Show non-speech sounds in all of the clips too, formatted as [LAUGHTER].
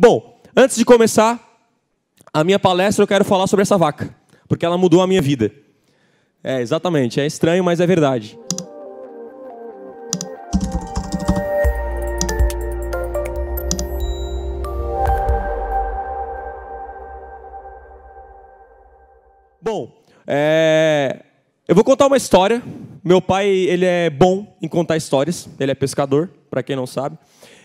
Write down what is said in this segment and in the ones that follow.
Bom, antes de começar a minha palestra, eu quero falar sobre essa vaca, porque ela mudou a minha vida. É, exatamente, é estranho, mas é verdade. Bom, é... eu vou contar uma história. Meu pai, ele é bom em contar histórias. Ele é pescador, para quem não sabe.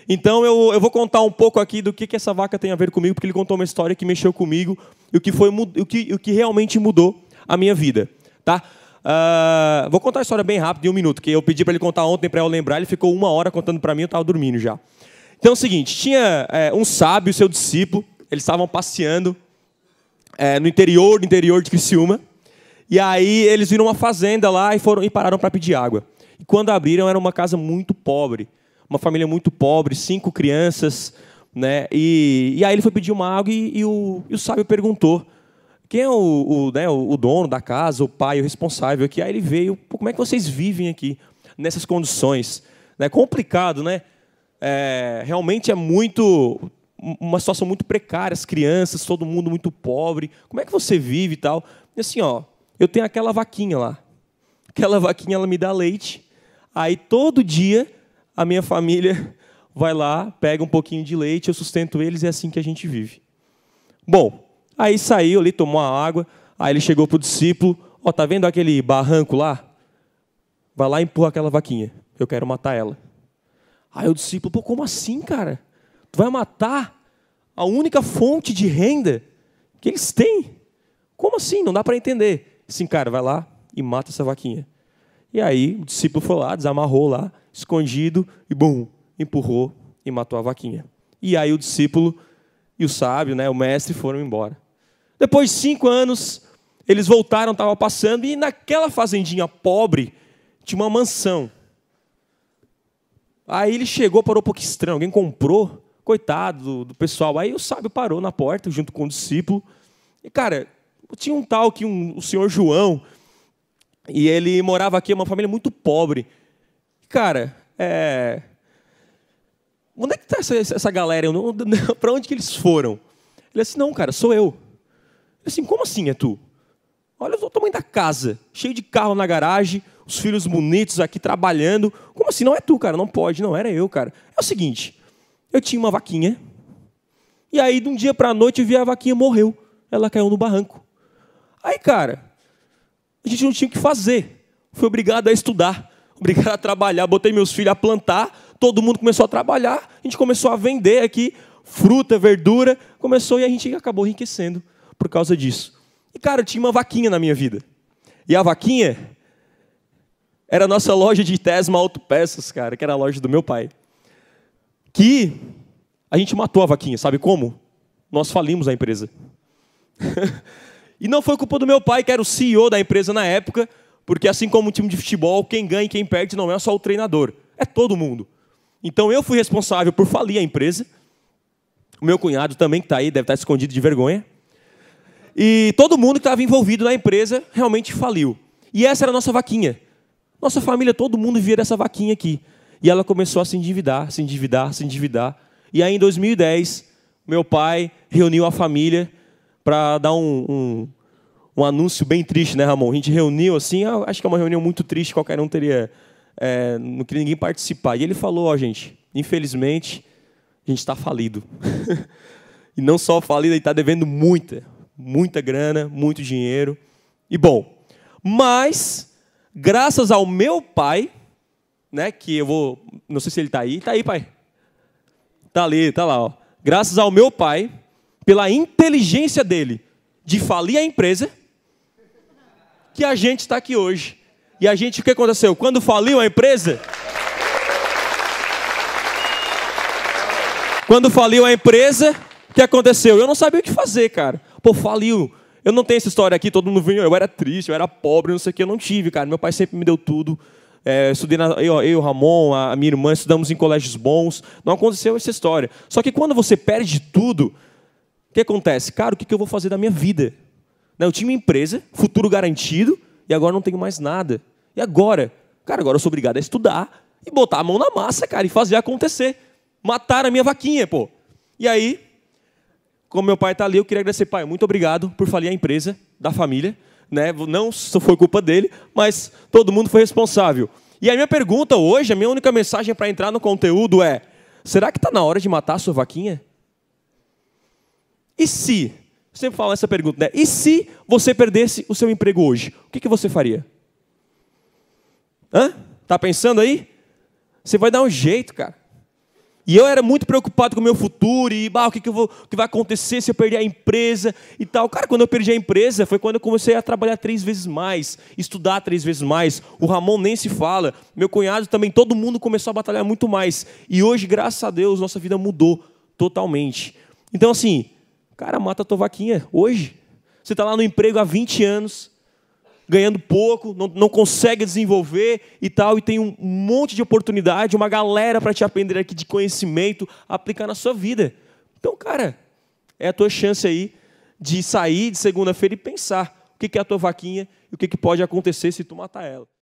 Então eu, eu vou contar um pouco aqui do que, que essa vaca tem a ver comigo, porque ele contou uma história que mexeu comigo e o que, foi, o que, o que realmente mudou a minha vida. Tá? Uh, vou contar a história bem rápido, em um minuto, que eu pedi para ele contar ontem para eu lembrar, ele ficou uma hora contando para mim, eu estava dormindo já. Então é o seguinte, tinha é, um sábio, seu discípulo, eles estavam passeando é, no interior, no interior de Criciúma, e aí eles viram uma fazenda lá e foram e pararam para pedir água. E quando abriram, era uma casa muito pobre uma família muito pobre, cinco crianças, né? E, e aí ele foi pedir uma água e, e, o, e o sábio perguntou quem é o, o, né, o, dono da casa, o pai, o responsável aqui. Aí ele veio, como é que vocês vivem aqui nessas condições? É complicado, né? É, realmente é muito uma situação muito precária, as crianças, todo mundo muito pobre. Como é que você vive e tal? E assim, ó, eu tenho aquela vaquinha lá. Aquela vaquinha ela me dá leite. Aí todo dia a minha família [LAUGHS] vai lá, pega um pouquinho de leite, eu sustento eles, e é assim que a gente vive. Bom, aí saiu ali, tomou a água, aí ele chegou para o discípulo, ó, tá vendo aquele barranco lá? Vai lá e empurra aquela vaquinha, eu quero matar ela. Aí o discípulo, pô, como assim, cara? Tu vai matar a única fonte de renda que eles têm? Como assim? Não dá para entender. Sim, cara, vai lá e mata essa vaquinha. E aí o discípulo foi lá, desamarrou lá, escondido, e bum, empurrou e matou a vaquinha. E aí o discípulo e o sábio, né, o mestre, foram embora. Depois de cinco anos, eles voltaram, estavam passando, e naquela fazendinha pobre tinha uma mansão. Aí ele chegou, parou um pouco estranho, alguém comprou, coitado do, do, pessoal. Aí o sábio parou na porta, junto com o discípulo. E, cara, tinha um tal que um, o senhor João, e ele morava aqui, é uma família muito pobre. Cara, é... Onde é que está essa, essa galera? [LAUGHS] Para onde que eles foram? Ele assim, não, cara, sou eu. Ele assim, como assim é tu? Olha o tamanho da casa, cheio de carro na garagem, os filhos bonitos aqui trabalhando. Como assim? Não é tu, cara, não pode, não era eu, cara. É o seguinte, eu tinha uma vaquinha, e aí de um dia para a noite eu vi a vaquinha morreu. Ela caiu no barranco. Aí, cara, a gente não tinha o que fazer. Fui obrigado a estudar, obrigado a trabalhar. Botei meus filhos a plantar, todo mundo começou a trabalhar, a gente começou a vender aqui fruta, verdura, começou e a gente acabou enriquecendo por causa disso. E cara, eu tinha uma vaquinha na minha vida. E a vaquinha era a nossa loja de Tesma Autopeças, cara, que era a loja do meu pai. Que a gente matou a vaquinha, sabe como? Nós falimos a empresa. [LAUGHS] E não foi culpa do meu pai, que era o CEO da empresa na época, porque assim como um time de futebol, quem ganha e quem perde não é só o treinador, é todo mundo. Então eu fui responsável por falir a empresa. O meu cunhado também, que está aí, deve estar tá escondido de vergonha. E todo mundo que estava envolvido na empresa realmente faliu. E essa era a nossa vaquinha. Nossa família, todo mundo via dessa vaquinha aqui. E ela começou a se endividar, se endividar, se endividar. E aí, em 2010, meu pai reuniu a família para dar um, um, um, anúncio bem triste, né, Ramon? A gente reuniu assim, ah, acho que é uma reunião muito triste, qualquer um teria. É, não queria ninguém participar. E ele falou: Ó, gente, infelizmente, a gente está falido. [LAUGHS] e não só falido, ele está devendo muita, muita grana, muito dinheiro. E bom, mas, graças ao meu pai, né, que eu vou. Não sei se ele está aí. Está aí, pai? Está ali, está lá, ó. Graças ao meu pai pela inteligência dele de falir a empresa, que a gente está aqui hoje. E a gente, o que aconteceu? Quando faliu a empresa. Quando faliu a empresa, o que aconteceu? Eu não sabia o que fazer, cara. Pô, faliu. Eu não tenho essa história aqui, todo mundo viu, eu era triste, eu era pobre, não sei o que, eu não tive, cara. Meu pai sempre me deu tudo. É, eu estudei na, eu, eu, Ramon, a minha irmã, estudamos em colégios bons. Não aconteceu essa história. Só que quando você perde tudo, o que acontece? Cara, o que eu vou fazer da minha vida? Né, eu tinha uma empresa, futuro garantido, e agora não tenho mais nada. E agora? Cara, agora eu sou obrigado a estudar e botar a mão na massa, cara, e fazer acontecer. Matar a minha vaquinha, pô. E aí, como meu pai está ali, eu queria agradecer, pai, muito obrigado por falir a empresa da família. Né? Não foi culpa dele, mas todo mundo foi responsável. E a minha pergunta hoje, a minha única mensagem para entrar no conteúdo é: será que está na hora de matar a sua vaquinha? E se? Eu sempre falo essa pergunta, né? E se você perdesse o seu emprego hoje? O que, que você faria? Hã? Tá pensando aí? Você vai dar um jeito, cara. E eu era muito preocupado com o meu futuro e bah, o que, que, vou, o que vai acontecer se eu perder a empresa e tal. Cara, quando eu perdi a empresa foi quando eu comecei a trabalhar três vezes mais, estudar três vezes mais. O Ramon nem se fala, meu cunhado também, todo mundo começou a batalhar muito mais. E hoje, graças a Deus, nossa vida mudou totalmente. Então, assim, Cara, mata a tua vaquinha hoje. Você está lá no emprego há 20 anos, ganhando pouco, não, não consegue desenvolver e tal, e tem um monte de oportunidade, uma galera para te aprender aqui de conhecimento, aplicar na sua vida. Então, cara, é a tua chance aí de sair de segunda-feira e pensar o que é a tua vaquinha e o que pode acontecer se tu matar ela.